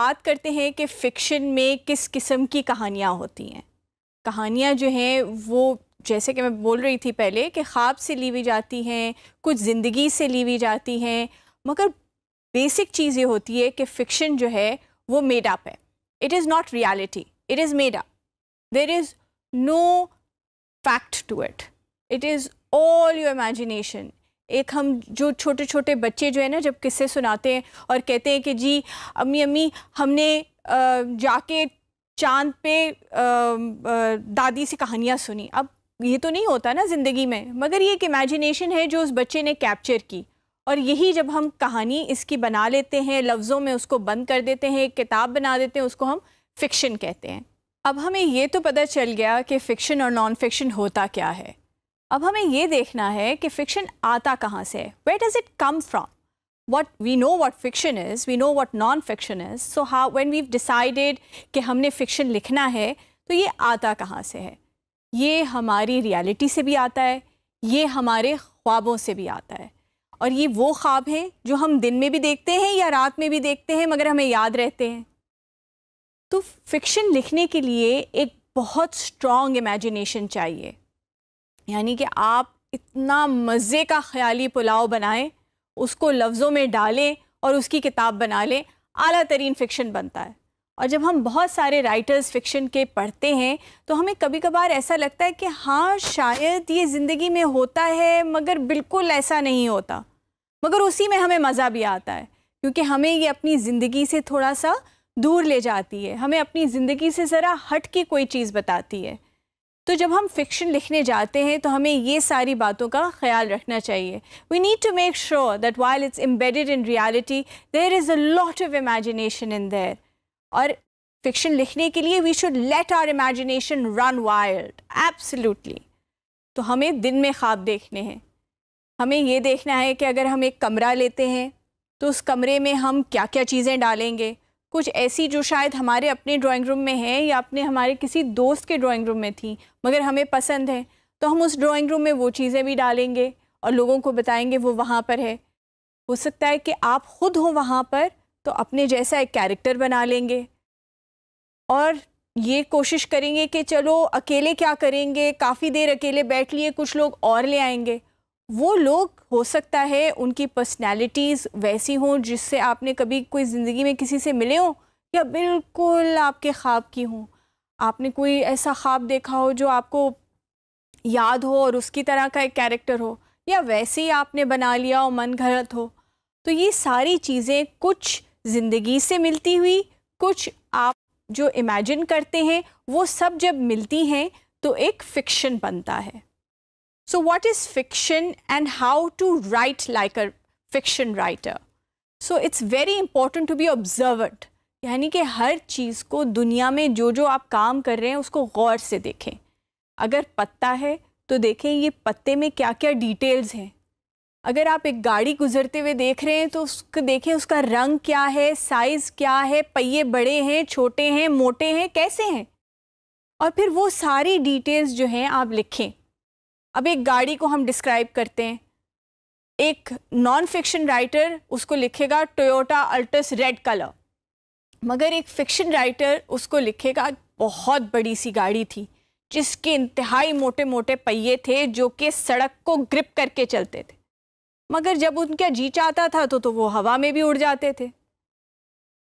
बात करते हैं कि फ़िक्शन में किस किस्म की कहानियाँ होती हैं कहानियाँ जो हैं वो जैसे कि मैं बोल रही थी पहले कि ख्वाब से ली हुई जाती हैं कुछ ज़िंदगी से ली हुई जाती हैं मगर बेसिक चीज़ ये होती है कि फ़िक्शन जो है वो मेड अप है it is not reality it is made up there is no fact to it it is all your imagination एक हम जो छोटे छोटे बच्चे जो है ना जब किस्से सुनाते हैं और कहते हैं कि जी अम्मी अम्मी हमने जाके चांद पे दादी से कहानियाँ सुनी अब ये तो नहीं होता ना ज़िंदगी में मगर ये एक इमेजिनेशन है जो उस बच्चे ने कैप्चर की और यही जब हम कहानी इसकी बना लेते हैं लफ्ज़ों में उसको बंद कर देते हैं एक किताब बना देते हैं उसको हम फ़िक्शन कहते हैं अब हमें ये तो पता चल गया कि फ़िक्शन और नॉन फिक्शन होता क्या है अब हमें ये देखना है कि फिक्शन आता कहाँ से है wait does it come from what we know what fiction is we know what non fiction is so how when we decided कि हमने फ़िक्शन लिखना है तो ये आता कहाँ से है ये हमारी रियलिटी से भी आता है ये हमारे ख्वाबों से भी आता है और ये वो ख्वाब हैं जो हम दिन में भी देखते हैं या रात में भी देखते हैं मगर हमें याद रहते हैं तो फिक्शन लिखने के लिए एक बहुत स्ट्रॉन्ग इमेजिनेशन चाहिए यानी कि आप इतना मज़े का ख्याली पुलाव बनाएं उसको लफ्ज़ों में डालें और उसकी किताब बना लें अली तरीन फ़िक्शन बनता है और जब हम बहुत सारे राइटर्स फ़िक्शन के पढ़ते हैं तो हमें कभी कभार ऐसा लगता है कि हाँ शायद ये ज़िंदगी में होता है मगर बिल्कुल ऐसा नहीं होता मगर उसी में हमें मज़ा भी आता है क्योंकि हमें ये अपनी ज़िंदगी से थोड़ा सा दूर ले जाती है हमें अपनी ज़िंदगी से ज़रा हट के कोई चीज़ बताती है तो जब हम फिक्शन लिखने जाते हैं तो हमें ये सारी बातों का ख्याल रखना चाहिए we need to make sure that while it's embedded in reality there is a lot of imagination in there और फिक्शन लिखने के लिए we should let our imagination run wild absolutely तो हमें दिन में ख्वाब देखने हैं हमें ये देखना है कि अगर हम एक कमरा लेते हैं तो उस कमरे में हम क्या क्या चीज़ें डालेंगे कुछ ऐसी जो शायद हमारे अपने ड्राइंग रूम में है या अपने हमारे किसी दोस्त के ड्राइंग रूम में थी मगर हमें पसंद है तो हम उस ड्राइंग रूम में वो चीज़ें भी डालेंगे और लोगों को बताएंगे वो वहाँ पर है हो सकता है कि आप खुद हो वहाँ पर तो अपने जैसा एक कैरेक्टर बना लेंगे और ये कोशिश करेंगे कि चलो अकेले क्या करेंगे काफ़ी देर अकेले बैठ लिए कुछ लोग और ले आएंगे वो लोग हो सकता है उनकी पर्सनैलिटीज़ वैसी हों जिससे आपने कभी कोई ज़िंदगी में किसी से मिले हों या बिल्कुल आपके ख्वाब की हों आपने कोई ऐसा ख्वाब देखा हो जो आपको याद हो और उसकी तरह का एक कैरेक्टर हो या वैसे ही आपने बना लिया और मन घरत हो तो ये सारी चीज़ें कुछ ज़िंदगी से मिलती हुई कुछ आप जो इमेजिन करते हैं वो सब जब मिलती हैं तो एक फ़िक्शन बनता है So what is fiction and how to write like a fiction writer? So it's very important to be observant. यानी कि हर चीज़ को दुनिया में जो जो आप काम कर रहे हैं उसको गौर से देखें अगर पत्ता है तो देखें ये पत्ते में क्या क्या डिटेल्स हैं अगर आप एक गाड़ी गुजरते हुए देख रहे हैं तो उसको देखें उसका रंग क्या है साइज़ क्या है पहिए बड़े हैं छोटे हैं मोटे हैं कैसे हैं और फिर वो सारी डिटेल्स जो हैं आप लिखें अब एक गाड़ी को हम डिस्क्राइब करते हैं एक नॉन फिक्शन राइटर उसको लिखेगा टोयोटा अल्टस रेड कलर मगर एक फिक्शन राइटर उसको लिखेगा बहुत बड़ी सी गाड़ी थी जिसके इंतहाई मोटे मोटे पहिए थे जो कि सड़क को ग्रिप करके चलते थे मगर जब उनका जी चाहता था तो तो वो हवा में भी उड़ जाते थे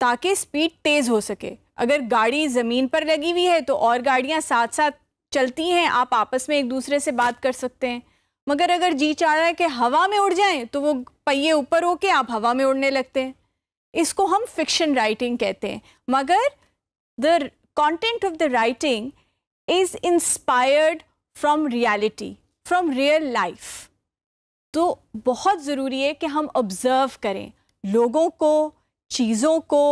ताकि स्पीड तेज़ हो सके अगर गाड़ी ज़मीन पर लगी हुई है तो और गाड़ियाँ साथ साथ चलती हैं आप आपस में एक दूसरे से बात कर सकते हैं मगर अगर जी चाह रहा है कि हवा में उड़ जाएं तो वो पहिए ऊपर होके आप हवा में उड़ने लगते हैं इसको हम फिक्शन राइटिंग कहते हैं मगर the content of the writing is inspired from reality from real life तो बहुत ज़रूरी है कि हम ऑब्ज़र्व करें लोगों को चीज़ों को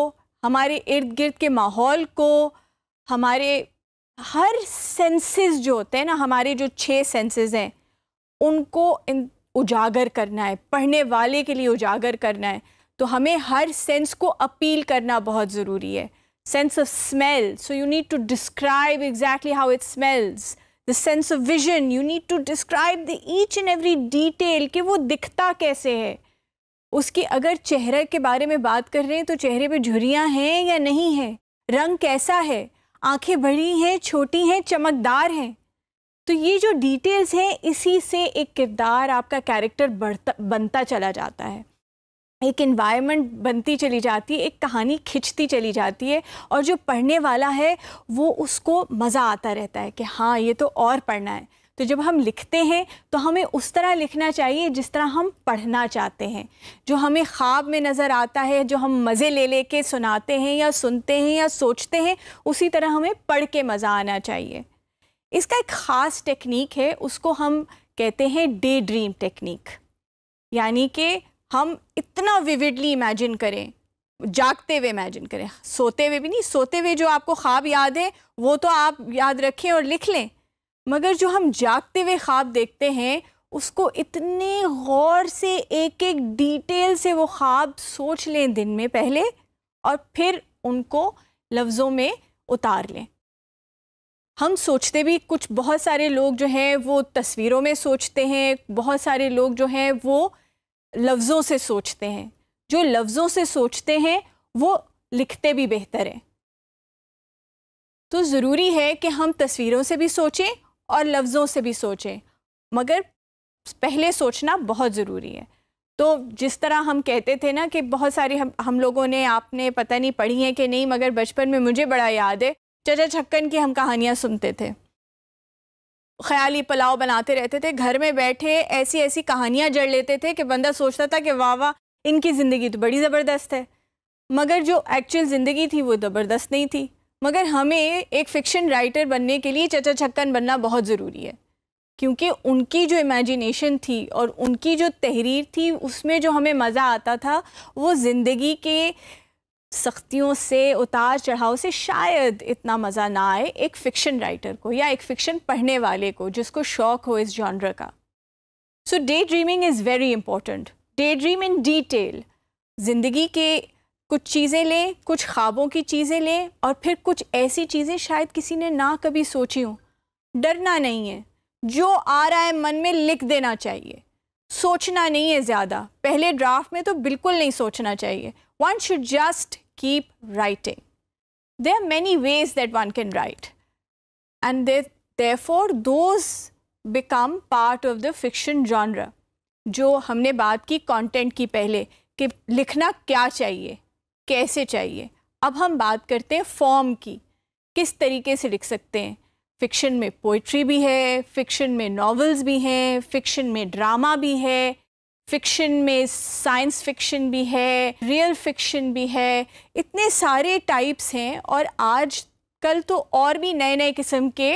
हमारे इर्द गिर्द के माहौल को हमारे हर सेंसेस जो होते हैं ना हमारे जो छः सेंसेस हैं उनको इन उजागर करना है पढ़ने वाले के लिए उजागर करना है तो हमें हर सेंस को अपील करना बहुत ज़रूरी है sense of smell so you need to describe exactly how it smells the sense of vision you need to describe the each and every detail कि वो दिखता कैसे है उसकी अगर चेहरे के बारे में बात कर रहे हैं तो चेहरे पे झुरियाँ हैं या नहीं हैं रंग कैसा है आंखें बड़ी हैं छोटी हैं चमकदार हैं तो ये जो डिटेल्स हैं इसी से एक किरदार आपका कैरेक्टर बढ़ता बनता चला जाता है एक इन्वायरमेंट बनती चली जाती है एक कहानी खिंचती चली जाती है और जो पढ़ने वाला है वो उसको मज़ा आता रहता है कि हाँ ये तो और पढ़ना है तो जब हम लिखते हैं तो हमें उस तरह लिखना चाहिए जिस तरह हम पढ़ना चाहते हैं जो हमें ख्वाब में नज़र आता है जो हम मज़े ले ले के सुनाते हैं या सुनते हैं या सोचते हैं उसी तरह हमें पढ़ के मज़ा आना चाहिए इसका एक ख़ास टेक्निक है उसको हम कहते हैं डे ड्रीम टेक्निक यानी कि हम इतना विविडली इमेजिन करें जागते हुए इमेजिन करें सोते हुए भी नहीं सोते हुए जो आपको ख्वाब याद है वो तो आप याद रखें और लिख लें मगर जो हम जागते हुए ख्वाब देखते हैं उसको इतने गौर से एक एक डिटेल से वो ख्वाब सोच लें दिन में पहले और फिर उनको लफ्ज़ों में उतार लें हम सोचते भी कुछ बहुत सारे लोग जो हैं वो तस्वीरों में सोचते हैं बहुत सारे लोग जो हैं वो लफ्ज़ों से सोचते हैं जो लफ्ज़ों से सोचते हैं वो लिखते भी बेहतर हैं तो ज़रूरी है कि हम तस्वीरों से भी सोचें और लफ्ज़ों से भी सोचें मगर पहले सोचना बहुत ज़रूरी है तो जिस तरह हम कहते थे ना कि बहुत सारी हम हम लोगों ने आपने पता नहीं पढ़ी है कि नहीं मगर बचपन में मुझे बड़ा याद है चचा छक्कन की हम कहानियाँ सुनते थे ख्याली पुलाव बनाते रहते थे घर में बैठे ऐसी ऐसी कहानियाँ जड़ लेते थे कि बंदा सोचता था कि वाह वाह इनकी ज़िंदगी तो बड़ी ज़बरदस्त है मगर जो एक्चुअल ज़िंदगी थी वो ज़बरदस्त नहीं थी मगर हमें एक फिक्शन राइटर बनने के लिए चचा छक्कन बनना बहुत ज़रूरी है क्योंकि उनकी जो इमेजिनेशन थी और उनकी जो तहरीर थी उसमें जो हमें मज़ा आता था वो ज़िंदगी के सख्तियों से उतार चढ़ाव से शायद इतना मज़ा ना आए एक फ़िक्शन राइटर को या एक फ़िक्शन पढ़ने वाले को जिसको शौक़ हो इस जॉनर का so daydreaming is very important daydream in detail ज़िंदगी के कुछ चीज़ें लें कुछ ख्वाबों की चीज़ें लें और फिर कुछ ऐसी चीज़ें शायद किसी ने ना कभी सोची हूँ डरना नहीं है जो आ रहा है मन में लिख देना चाहिए सोचना नहीं है ज़्यादा पहले ड्राफ्ट में तो बिल्कुल नहीं सोचना चाहिए one should just keep writing are many ways that one can write and they they, for those become part of the fiction genre जो हमने बात की कॉन्टेंट की पहले कि लिखना क्या चाहिए कैसे चाहिए अब हम बात करते हैं फॉर्म की किस तरीके से लिख सकते हैं फ़िक्शन में पोइट्री भी है फ़िक्शन में नॉवेल्स भी हैं फ़िक्शन में ड्रामा भी है फ़िक्शन में साइंस फ़िक्शन भी है रियल फ़िक्शन भी है इतने सारे टाइप्स हैं और आज कल तो और भी नए नए किस्म के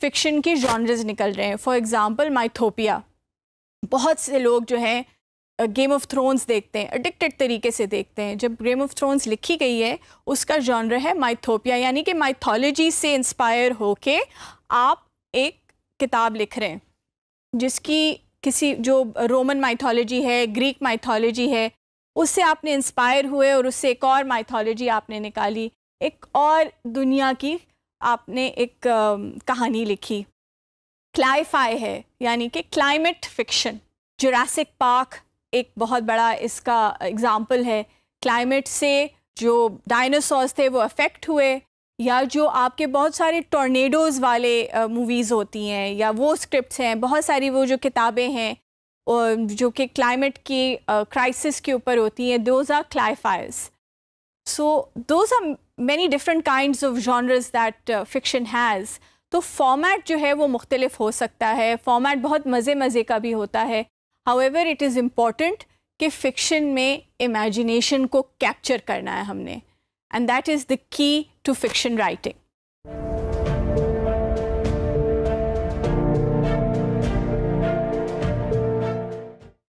फ़िक्शन के जॉनर्स निकल रहे हैं फॉर एग्ज़ाम्पल माइथोपिया बहुत से लोग जो हैं गेम ऑफ थ्रोन्स देखते हैं एडिक्टेड तरीके से देखते हैं जब गेम ऑफ थ्रोन्स लिखी गई है उसका जॉनर है माइथोपिया यानी कि माइथोलॉजी से इंस्पायर हो के आप एक किताब लिख रहे हैं जिसकी किसी जो रोमन माइथोलॉजी है ग्रीक माइथोलॉजी है उससे आपने इंस्पायर हुए और उससे एक और माइथोलॉजी आपने निकाली एक और दुनिया की आपने एक कहानी लिखी क्लाईफाई है यानी कि क्लाइमेट फिक्शन जुरासिक पार्क एक बहुत बड़ा इसका एग्ज़ाम्पल है क्लाइमेट से जो डायनासोर्स थे वो अफेक्ट हुए या जो आपके बहुत सारे टोर्नेडोज़ वाले मूवीज़ होती हैं या वो स्क्रिप्ट्स हैं बहुत सारी वो जो किताबें हैं और जो कि क्लाइमेट की क्राइसिस के ऊपर होती हैं those are classifiers so those are many different kind of genres that fiction has तो फॉर्मेट जो है वो मुख्तलिफ हो सकता है फॉर्मेट बहुत मज़े मज़े का भी होता है हाउएवर इट इज़ इम्पॉर्टेंट कि फिक्शन में इमेजिनेशन को कैप्चर करना है हमने and that is the key to fiction writing